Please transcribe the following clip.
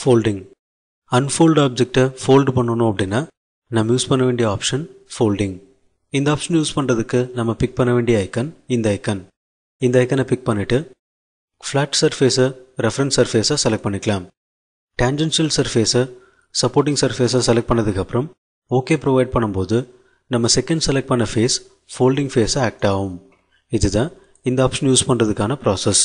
folding unfold ஆப்ஜெக்டை fold பண்ணணும் அப்படின்னா நம்ம யூஸ் பண்ண வேண்டிய ஆப்ஷன் ஃபோல்டிங் இந்த ஆப்ஷன் யூஸ் பண்ணுறதுக்கு நம்ம பிக் பண்ண வேண்டிய ஐக்கன் இந்த ஐக்கன் இந்த ஐக்கனை பிக் பண்ணிவிட்டு ஃப்ளாட் சர்ஃபேஸை ரெஃபரன்ஸ் சர்ஃபேஸை செலக்ட் பண்ணிக்கலாம் டேஞ்சென்ஷியல் சர்ஃபேஸை சப்போர்ட்டிங் சர்ஃபேஸை செலக்ட் பண்ணதுக்கப்புறம் ஓகே ப்ரொவைட் பண்ணும்போது நம்ம செகண்ட் செலக்ட் பண்ண ஃபேஸ் ஃபோல்டிங் ஃபேஸை ஆக்ட் ஆகும் இதுதான் இந்த ஆப்ஷன் யூஸ் பண்ணுறதுக்கான ப்ராசஸ்